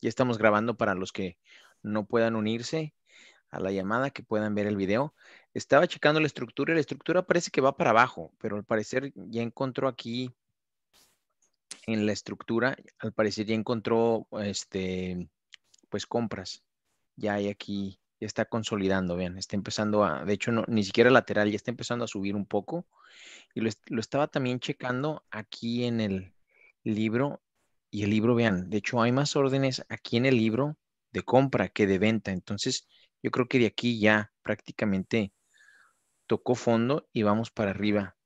Ya estamos grabando para los que no puedan unirse a la llamada, que puedan ver el video. Estaba checando la estructura y la estructura parece que va para abajo, pero al parecer ya encontró aquí en la estructura, al parecer ya encontró este pues compras. Ya hay aquí, ya está consolidando, vean, está empezando a, de hecho ni siquiera lateral, ya está empezando a subir un poco. Y lo, lo estaba también checando aquí en el libro y el libro, vean, de hecho hay más órdenes aquí en el libro de compra que de venta. Entonces, yo creo que de aquí ya prácticamente tocó fondo y vamos para arriba.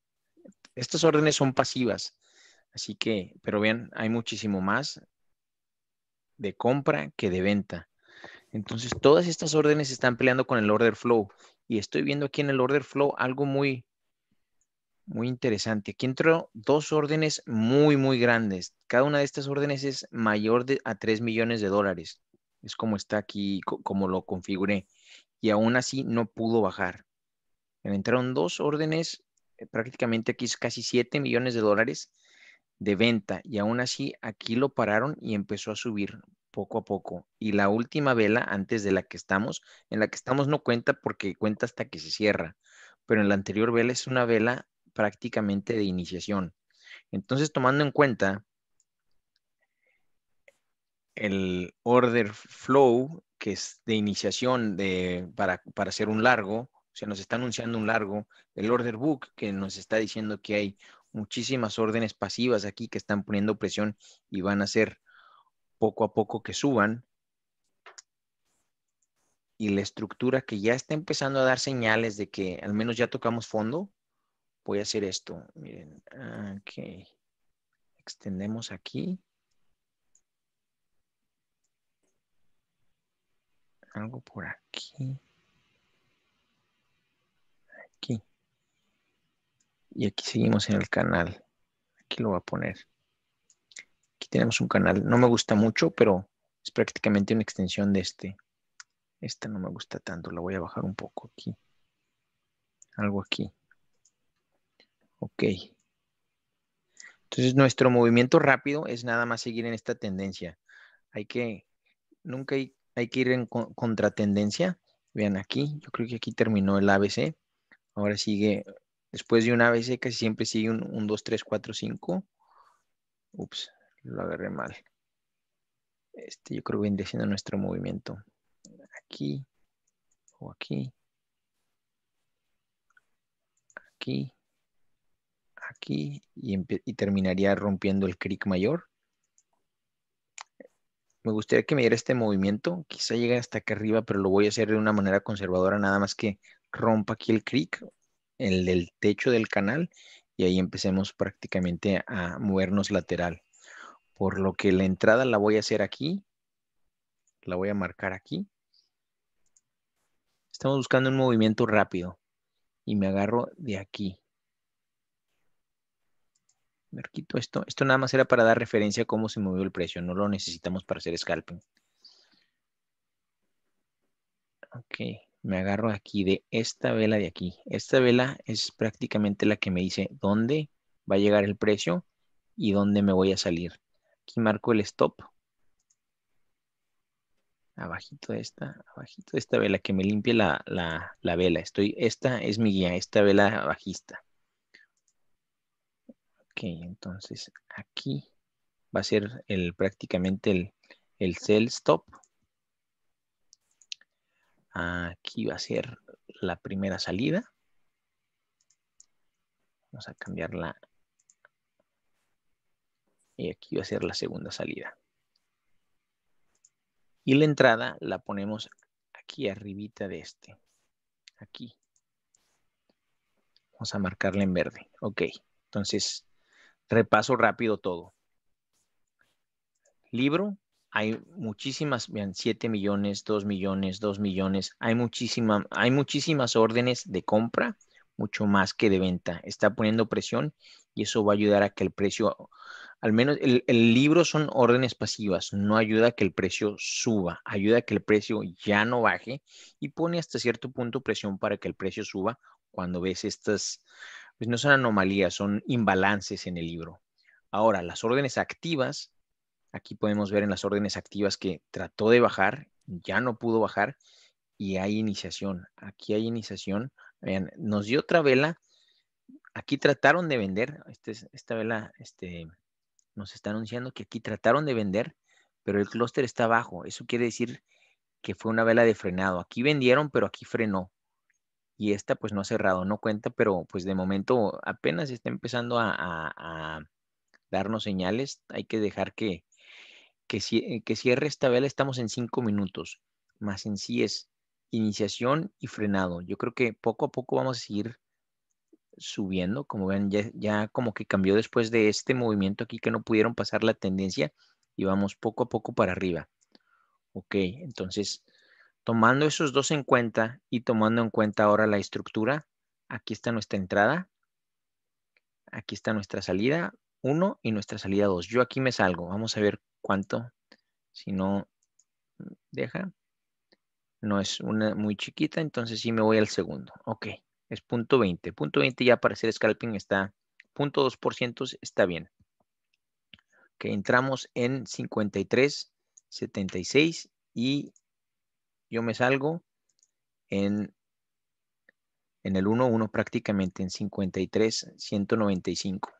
Estas órdenes son pasivas, así que, pero vean, hay muchísimo más de compra que de venta. Entonces, todas estas órdenes están peleando con el order flow. Y estoy viendo aquí en el order flow algo muy, muy interesante. Aquí entró dos órdenes muy, muy grandes. Cada una de estas órdenes es mayor de, a 3 millones de dólares. Es como está aquí, como lo configuré. Y aún así no pudo bajar. Entraron dos órdenes, eh, prácticamente aquí es casi 7 millones de dólares de venta. Y aún así aquí lo pararon y empezó a subir poco a poco. Y la última vela antes de la que estamos, en la que estamos no cuenta porque cuenta hasta que se cierra. Pero en la anterior vela es una vela prácticamente de iniciación. Entonces, tomando en cuenta el order flow, que es de iniciación de, para, para hacer un largo, o sea, nos está anunciando un largo, el order book, que nos está diciendo que hay muchísimas órdenes pasivas aquí que están poniendo presión y van a ser poco a poco que suban. Y la estructura que ya está empezando a dar señales de que al menos ya tocamos fondo, voy a hacer esto. Miren, ok. Extendemos aquí. Algo por aquí. Aquí. Y aquí seguimos en el canal. Aquí lo voy a poner. Aquí tenemos un canal. No me gusta mucho, pero es prácticamente una extensión de este. Esta no me gusta tanto. La voy a bajar un poco aquí. Algo aquí. Ok. Entonces nuestro movimiento rápido es nada más seguir en esta tendencia. Hay que, nunca hay, que ir en contratendencia. Vean aquí, yo creo que aquí terminó el ABC. Ahora sigue, después de un ABC casi siempre sigue un, 2, 3, 4, 5. Ups, lo agarré mal. Este yo creo que viene siendo nuestro movimiento. Aquí, o aquí. Aquí aquí y, terminaría rompiendo el crick mayor. Me gustaría que me diera este movimiento. Quizá llegue hasta acá arriba, pero lo voy a hacer de una manera conservadora, nada más que rompa aquí el crick, el del techo del canal, y ahí empecemos prácticamente a movernos lateral. Por lo que la entrada la voy a hacer aquí. La voy a marcar aquí. Estamos buscando un movimiento rápido. Y me agarro de aquí quito esto, esto nada más era para dar referencia a cómo se movió el precio, no lo necesitamos para hacer scalping. Ok, me agarro aquí de esta vela de aquí. Esta vela es prácticamente la que me dice dónde va a llegar el precio y dónde me voy a salir. Aquí marco el stop. Abajito de esta, abajito de esta vela que me limpie la, la, la vela. Estoy, esta es mi guía, esta vela bajista entonces aquí va a ser el, prácticamente el, el stop. Aquí va a ser la primera salida. Vamos a cambiarla. Y aquí va a ser la segunda salida. Y la entrada la ponemos aquí arribita de este. Aquí. Vamos a marcarla en verde. Ok. Entonces, repaso rápido todo. Libro, hay muchísimas, vean, 7 millones, 2 millones, 2 millones, hay, hay muchísimas órdenes de compra, mucho más que de venta. Está poniendo presión y eso va a ayudar a que el precio, al menos el, el libro son órdenes pasivas, no ayuda a que el precio suba, ayuda a que el precio ya no baje y pone hasta cierto punto presión para que el precio suba cuando ves estas pues no son anomalías, son imbalances en el libro. Ahora, las órdenes activas, aquí podemos ver en las órdenes activas que trató de bajar, ya no pudo bajar, y hay iniciación. Aquí hay iniciación. Vean, nos dio otra vela. Aquí trataron de vender. Este esta vela este, nos está anunciando que aquí trataron de vender, pero el clúster está abajo. Eso quiere decir que fue una vela de frenado. Aquí vendieron, pero aquí frenó y esta pues no ha cerrado, no cuenta, pero pues de momento apenas está empezando a, darnos señales. Hay que dejar que, que, cierre esta vela, estamos en cinco minutos, más en sí es iniciación y frenado. Yo creo que poco a poco vamos a seguir subiendo, como ven, ya, ya como que cambió después de este movimiento aquí que no pudieron pasar la tendencia y vamos poco a poco para arriba. Ok, entonces Tomando esos dos en cuenta y tomando en cuenta ahora la estructura, aquí está nuestra entrada, aquí está nuestra salida 1 y nuestra salida 2. Yo aquí me salgo, vamos a ver cuánto, si no deja, no es una muy chiquita, entonces sí me voy al segundo. Ok, es punto 20. Punto 20 ya para hacer scalping está, punto 2% está bien. Ok, entramos en 53, 76 y yo me salgo en, en el 1, 1 prácticamente en 53, 195.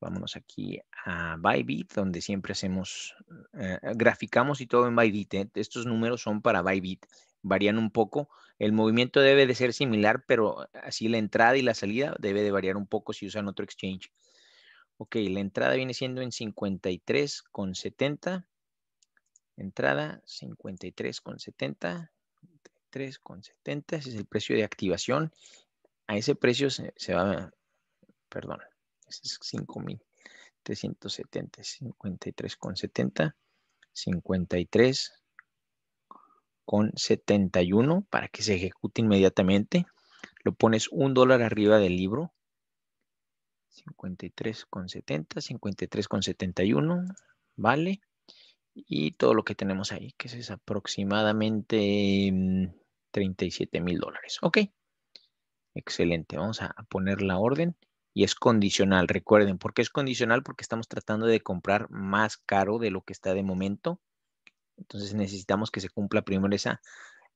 Vámonos aquí a Bybit, donde siempre hacemos, eh, graficamos y todo en Bybit. Eh. Estos números son para Bybit, varían un poco. El movimiento debe de ser similar, pero así la entrada y la salida debe de variar un poco si usan otro exchange. Ok, la entrada viene siendo en 53,70 Entrada 53,70. 3,70. Ese es el precio de activación. A ese precio se, va, perdón, es 5,370. 53,70. 53,71 para que se ejecute inmediatamente. Lo pones un dólar arriba del libro. 53,70, 53,71, vale y todo lo que tenemos ahí, que es aproximadamente 37 mm, mil dólares. Ok, excelente. Vamos a poner la orden y es condicional. Recuerden, ¿por qué es condicional? Porque estamos tratando de comprar más caro de lo que está de momento. Entonces necesitamos que se cumpla primero esa,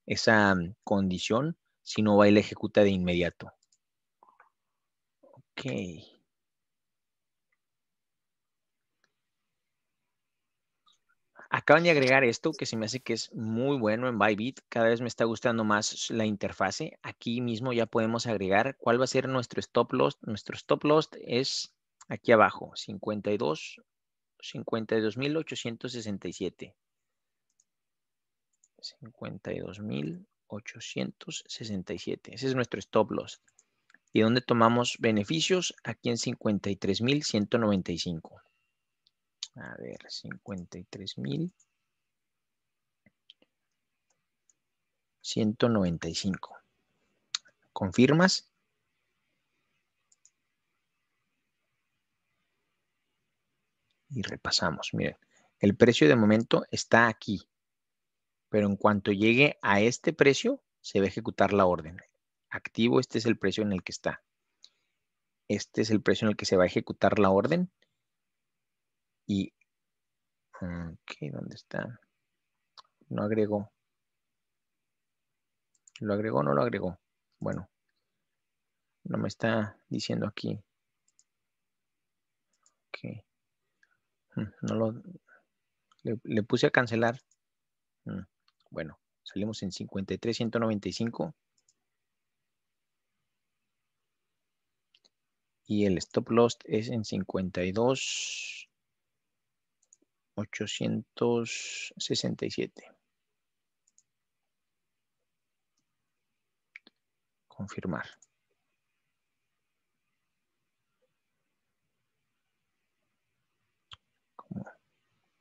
esa mm, condición, si no va y la ejecuta de inmediato. Ok. Acaban de agregar esto que se me hace que es muy bueno en Bybit. Cada vez me está gustando más la interfase. Aquí mismo ya podemos agregar cuál va a ser nuestro stop loss. Nuestro stop loss es aquí abajo, 52.867. 52.867. Ese es nuestro stop loss. ¿Y dónde tomamos beneficios? Aquí en 53.195. A ver, 53 mil. 195. ¿Confirmas? Y repasamos. Miren, el precio de momento está aquí. Pero en cuanto llegue a este precio, se va a ejecutar la orden. Activo, este es el precio en el que está. Este es el precio en el que se va a ejecutar la orden. Y Aquí, ¿dónde está? No agregó. ¿Lo agregó o no lo agregó? Bueno, no me está diciendo aquí. Ok. Mm, no lo... Le, puse a cancelar. Mm, bueno, salimos en 53, 195. Y el stop loss es en 52, 867. Confirmar.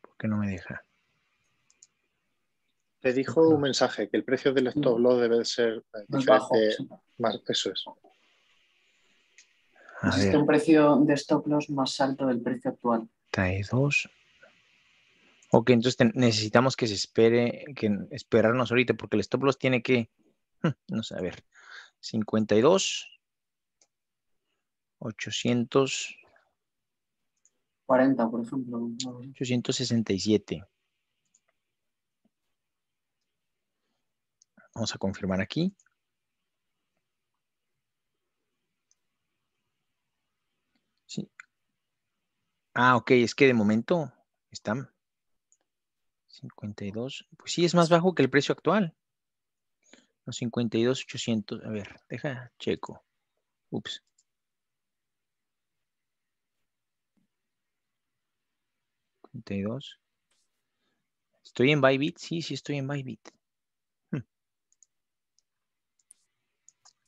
¿Por qué no me deja? Te dijo un mensaje que el precio del stop loss debe ser eh, más bajo. Más, eso es. Existe un precio de stop loss más alto del precio actual. 32. Ok, entonces necesitamos que se espere, que esperarnos ahorita, porque el stop loss tiene que, hmm, no sé, a ver, 52, 800. 40, por ejemplo. 867. Vamos a confirmar aquí. Sí. Ah, ok, es que de momento están 52, pues sí, es más bajo que el precio actual. Los 52,800. A ver, deja, checo. Ups. Estoy en Bybit, sí, sí estoy en Bybit. Hm.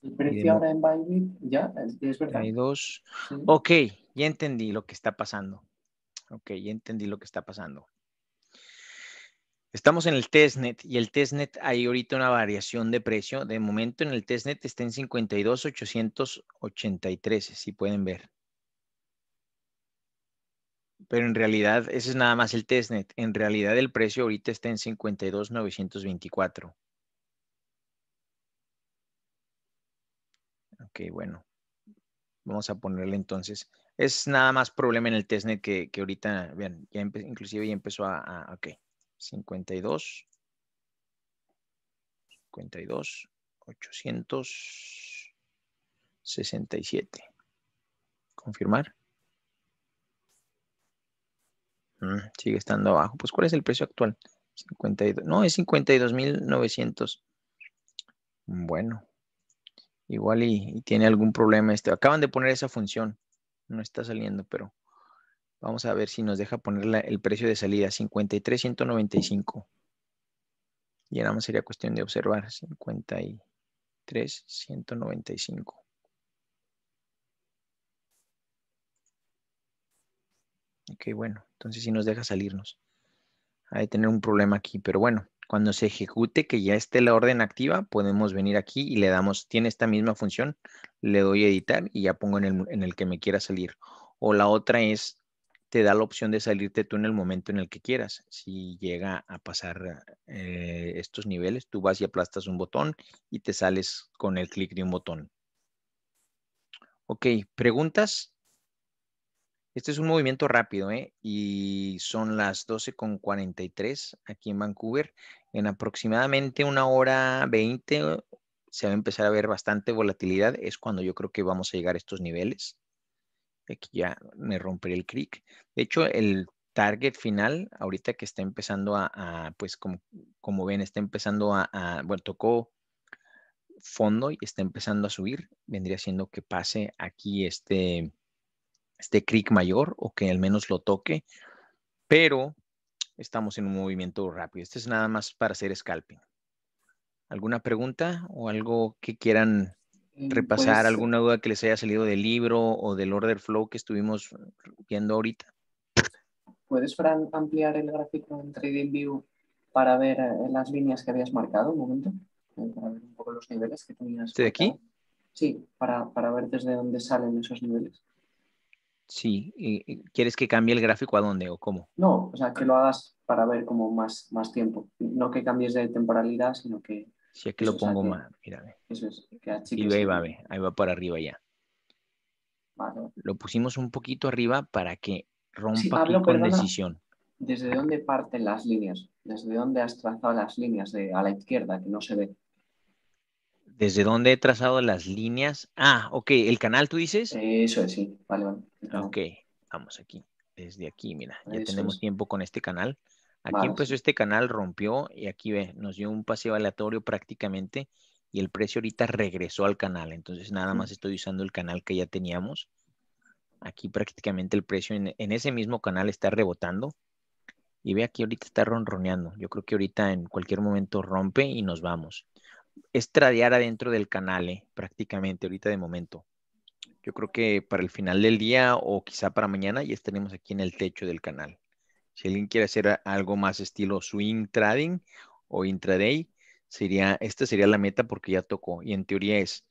El precio ahora en Bybit, ya, es verdad. 52, Ok, ya entendí lo que está pasando. Ok, ya entendí lo que está pasando. Estamos en el testnet y el testnet hay ahorita una variación de precio. De momento en el testnet está en 52,883, si pueden ver. Pero en realidad, ese es nada más el testnet. En realidad el precio ahorita está en 52,924. Ok, bueno. Vamos a ponerle entonces. Es nada más problema en el testnet que, que ahorita, vean, inclusive ya empezó a, a 52, 52, 67. Confirmar. Mm, sigue estando abajo. Pues, ¿cuál es el precio actual? 52, no, es 52,900. Bueno, igual y, tiene algún problema. Este, acaban de poner esa función. No está saliendo, pero Vamos a ver si nos deja poner el precio de salida, 53,195. Y nada más sería cuestión de observar, 53,195. Ok, bueno, entonces sí nos deja salirnos. Hay que tener un problema aquí, pero bueno, cuando se ejecute, que ya esté la orden activa, podemos venir aquí y le damos, tiene esta misma función, le doy editar y ya pongo en el, en el que me quiera salir. O la otra es te da la opción de salirte tú en el momento en el que quieras. Si llega a pasar eh, estos niveles, tú vas y aplastas un botón y te sales con el clic de un botón. Ok, preguntas. Este es un movimiento rápido, ¿eh? Y son las 12.43 aquí en Vancouver. En aproximadamente una hora 20 se va a empezar a ver bastante volatilidad. Es cuando yo creo que vamos a llegar a estos niveles. Aquí ya me romperé el clic. De hecho, el target final, ahorita que está empezando a, pues como, ven, está empezando a, bueno, tocó fondo y está empezando a subir, vendría siendo que pase aquí este, este clic mayor o que al menos lo toque, pero estamos en un movimiento rápido. Este es nada más para hacer scalping. ¿Alguna pregunta o algo que quieran Mm, repasar pues alguna duda que les haya salido del libro o del order flow que estuvimos viendo ahorita. ¿Puedes, ampliar el gráfico en TradingView para ver eh, las líneas que habías marcado un momento? Eh, para ver un poco los niveles que tenías. ¿De aquí? Sí, para, ver desde dónde salen esos niveles. Sí, eh, ¿quieres que cambie el gráfico a dónde o cómo? No, o sea, que lo hagas para ver como más, más tiempo. No que cambies de temporalidad, sino que si aquí que lo pongo más, mírame. Eso es, Y ahí va, ve, ahí va para arriba ya. Lo pusimos un poquito arriba para que rompa la con decisión. ¿Desde dónde parten las líneas? ¿Desde dónde has trazado las líneas a la izquierda que no se ve? ¿Desde dónde he trazado las líneas? Ah, ok, ¿el canal tú dices? Eso es, sí, vale, vale. Ok, vamos aquí, desde aquí, mira, ya tenemos tiempo con este canal. Aquí empezó este canal, rompió y aquí ve, nos dio un paseo aleatorio prácticamente y el precio ahorita regresó al canal. Entonces nada más estoy usando el canal que ya teníamos. Aquí prácticamente el precio en, ese mismo canal está rebotando. Y ve aquí ahorita está ronroneando. Yo creo que ahorita en cualquier momento rompe y nos vamos. Es adentro del canal, eh, prácticamente ahorita de momento. Yo creo que para el final del día o quizá para mañana ya estaremos aquí en el techo del canal. Si alguien quiere hacer algo más estilo swing trading o intraday, sería, esta sería la meta porque ya tocó. Y en teoría es,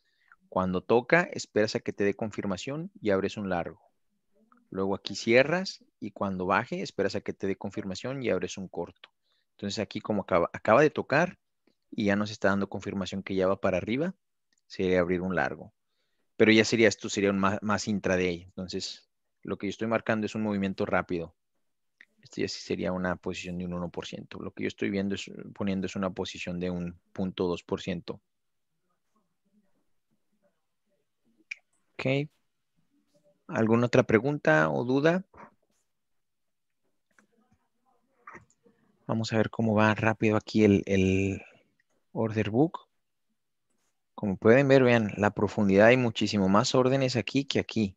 cuando toca, esperas a que te dé confirmación y abres un largo. Luego aquí cierras y cuando baje, esperas a que te dé confirmación y abres un corto. Entonces aquí como acaba, de tocar y ya nos está dando confirmación que ya va para arriba, sería abrir un largo. Pero ya sería esto, sería un más intraday. Entonces lo que yo estoy marcando es un movimiento rápido. Esto sería una posición de un 1%. Lo que yo estoy viendo es, poniendo es una posición de un 0.2%. Ok. ¿Alguna otra pregunta o duda? Vamos a ver cómo va rápido aquí el, el order book. Como pueden ver, vean, la profundidad hay muchísimo más órdenes aquí que aquí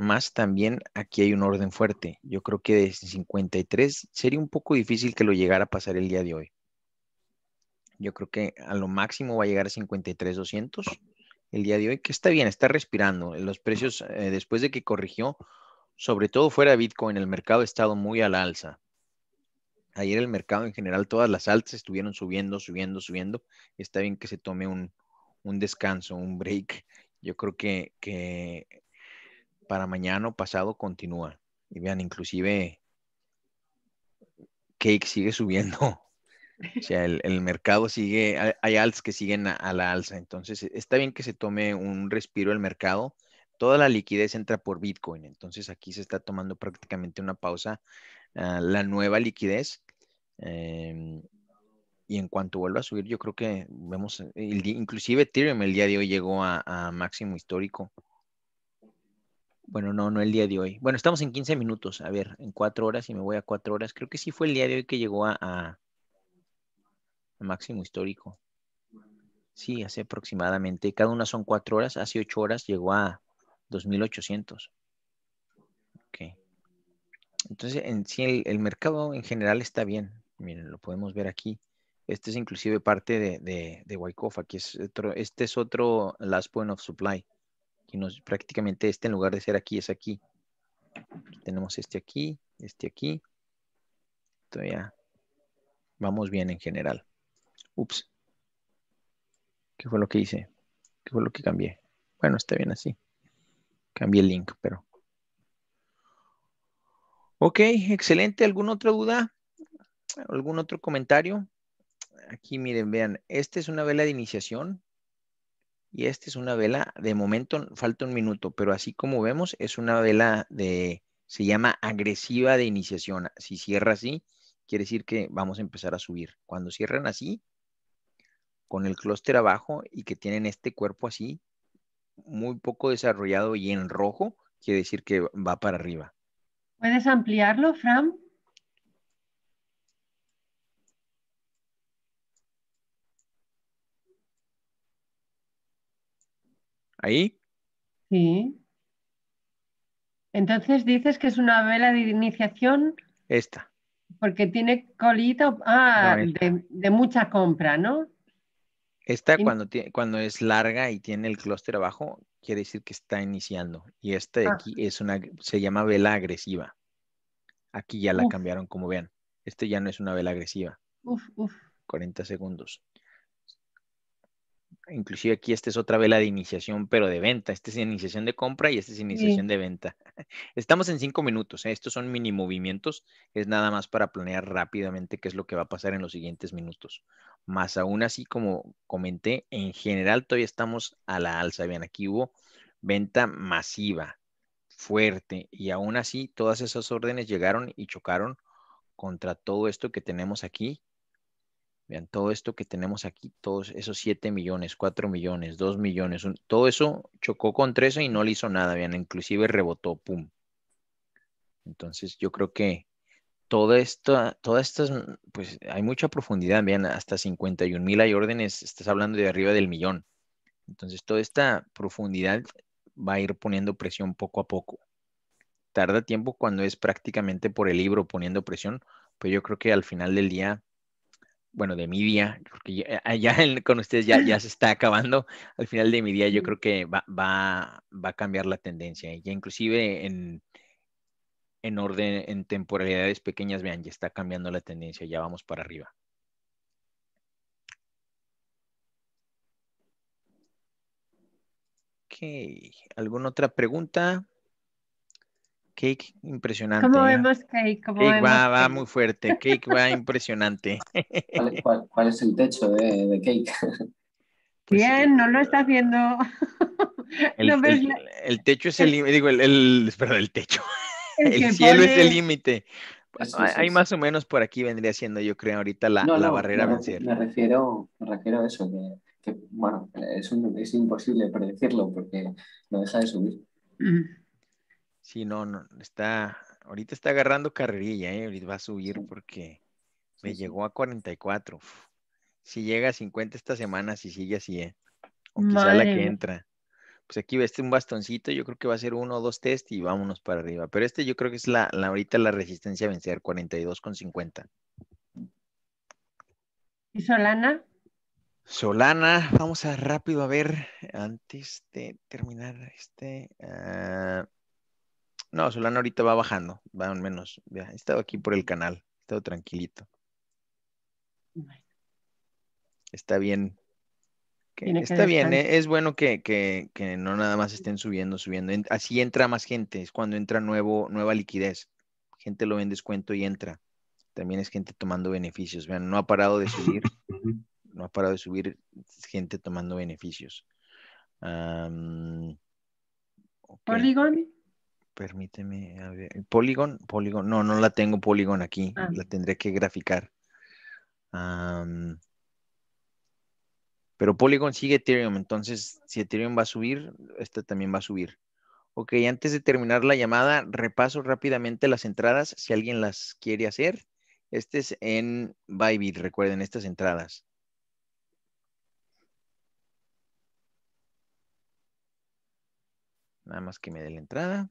más también aquí hay un orden fuerte. Yo creo que de 53 sería un poco difícil que lo llegara a pasar el día de hoy. Yo creo que a lo máximo va a llegar a 53,200 el día de hoy, que está bien, está respirando. Los precios, eh, después de que corrigió, sobre todo fuera de Bitcoin, el mercado ha estado muy a la alza. Ayer el mercado en general, todas las altas estuvieron subiendo, subiendo, subiendo. Está bien que se tome un, descanso, un break. Yo creo que para mañana o pasado continúa. Y vean, inclusive Cake sigue subiendo. O sea, el, mercado sigue, hay, alts que siguen a, la alza. Entonces, e, está bien que se tome un respiro el mercado. Toda la liquidez entra por Bitcoin. Entonces, aquí se está tomando prácticamente una pausa. Ah, la nueva liquidez. Em, y en cuanto vuelva a subir, yo creo que vemos, eh, inclusive Ethereum el día de hoy llegó a máximo histórico. Bueno, no, no el día de hoy. Bueno, estamos en 15 minutos. A ver, en cuatro horas y me voy a cuatro horas. Creo que sí fue el día de hoy que llegó a, máximo histórico. Sí, hace aproximadamente. Cada una son cuatro horas. Hace ocho horas llegó a 2.800. Ok. Entonces, en sí, el, mercado en general está bien. Miren, lo podemos ver aquí. Este es inclusive parte de, de, de Wyckoff. Aquí es este es otro last point of supply prácticamente este en lugar de ser aquí es aquí. tenemos este aquí, este aquí. Todavía vamos bien en general. Ups. ¿Qué fue lo que hice? ¿Qué fue lo que cambié? Bueno, está bien así. Cambié el link, pero... Ok, excelente. ¿Alguna otra duda? ¿Algún otro comentario? Aquí miren, vean, esta es una vela de iniciación. Y esta es una vela, de momento falta un minuto, pero así como vemos, es una vela de, se llama agresiva de iniciación. Ah, si cierra así, quiere decir que vamos a empezar a subir. Cuando cierran así, con el clúster abajo y que tienen este cuerpo así, muy poco desarrollado y en rojo, quiere decir que va para arriba. ¿Puedes ampliarlo, Fran? ahí. Sí. Entonces dices que es una vela de iniciación. Esta. Porque tiene colita ah, de, mucha compra, ¿no? Esta cuando, tiene, cuando es larga y tiene el clúster abajo, quiere decir que está iniciando. Y esta de ah. aquí es una, se llama vela agresiva. Aquí ya la cambiaron, como vean. Este ya no es una vela agresiva. Uf, uf. 40 segundos inclusive aquí esta es otra vela de iniciación, pero de venta. Esta es iniciación de compra y esta es iniciación de venta. Estamos en cinco minutos. ¿eh? Estos son mini movimientos. Es nada más para planear rápidamente qué es lo que va a pasar en los siguientes minutos. Más aún así, como comenté, en general todavía estamos a la alza. bien aquí hubo venta masiva, fuerte, y aún así todas esas órdenes llegaron y chocaron contra todo esto que tenemos aquí Vean, todo esto que tenemos aquí, todos esos 7 millones, 4 millones, 2 millones, todo eso chocó contra eso y no le hizo nada, vean, inclusive rebotó, pum. Entonces yo creo que toda esta, todas estas, mm, pues hay mucha profundidad, vean, hasta 51 mil hay órdenes, estás hablando de arriba del millón. Entonces toda esta profundidad va a ir poniendo presión poco a poco. Tarda tiempo cuando es prácticamente por el libro poniendo presión, pues yo creo que al final del día bueno, de mi día, porque allá ah, con ustedes ya, ya se está acabando, al final de mi día yo creo que va, a cambiar la tendencia, ya inclusive en, en orden, en temporalidades pequeñas, vean, ya está cambiando la tendencia, ya vamos para arriba. Ok, ¿alguna otra pregunta? Cake, impresionante. ¿Cómo ¿eh? vemos Cake? cake va, va muy fuerte. Cake va impresionante. ¿Cuál, cuál, es el techo de, Cake? Pues, Bien, eh, no lo está viendo. El, techo es el límite, digo, el, el, perdón, el techo. El, cielo es el límite. hay, más o menos por aquí vendría siendo, yo creo, ahorita la, la barrera me, vencer. Me refiero, me refiero a eso, que, bueno, es, un, es imposible predecirlo porque no deja de subir. Mm. Sí, no, no, está, ahorita está agarrando carrerilla, ¿eh? ahorita va a subir porque me llegó a 44. Si llega a 50 esta semana, si sigue así, ¿eh? o quizá la que entra. Pues aquí ve este un bastoncito, yo creo que va a ser uno o dos test y vámonos para arriba. Pero este yo creo que es la, ahorita la resistencia a vencer, 42,50. ¿Y Solana? Solana, vamos a rápido a ver, antes de terminar este... Ah, no, Solana ahorita va bajando, va al menos. he estado aquí por el canal, he estado tranquilito. Está bien. está bien, ¿eh? es bueno que, no nada más estén subiendo, subiendo. Así entra más gente, es cuando entra nuevo, nueva liquidez. Gente lo ve en descuento y entra. También es gente tomando beneficios. Vean, no ha parado de subir. no ha parado de subir gente tomando beneficios. Permíteme, a ver. Polygon, Polygon. No, no la tengo Polygon aquí. Ah. La tendré que graficar. pero Polygon sigue Ethereum. Entonces, si Ethereum va a subir, esta también va a subir. Ok, antes de terminar la llamada, repaso rápidamente las entradas si alguien las quiere hacer. Este es en Bybit, recuerden estas entradas. Nada más que me dé la entrada.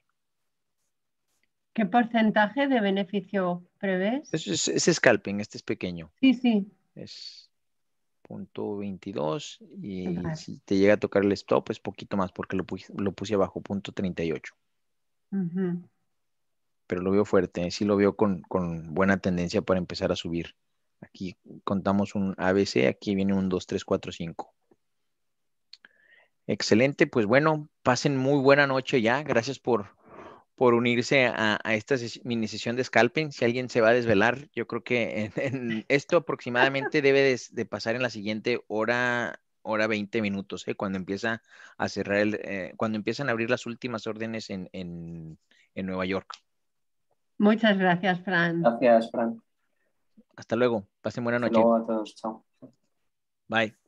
¿Qué porcentaje de beneficio prevés? Es, es, scalping, este es pequeño. Sí, sí. Es punto 22 y si te llega a tocar el stop es poquito más porque lo, puse, lo puse abajo, punto 38. Pero lo veo fuerte, ¿eh? sí lo veo con, con, buena tendencia para empezar a subir. Aquí contamos un ABC, aquí viene un 2, 3, 4, 5. Excelente, pues bueno, pasen muy buena noche ya. Gracias por por unirse a, esta mini sesión de scalping. Si alguien se va a desvelar, yo creo que esto aproximadamente debe de, pasar en la siguiente hora, hora 20 minutos, ¿eh? cuando empieza a cerrar el, eh, cuando empiezan a abrir las últimas órdenes en, Nueva York. Muchas gracias, Fran. Gracias, Fran. Hasta luego. Pasen buena noche. Hasta a todos. Chao. Bye.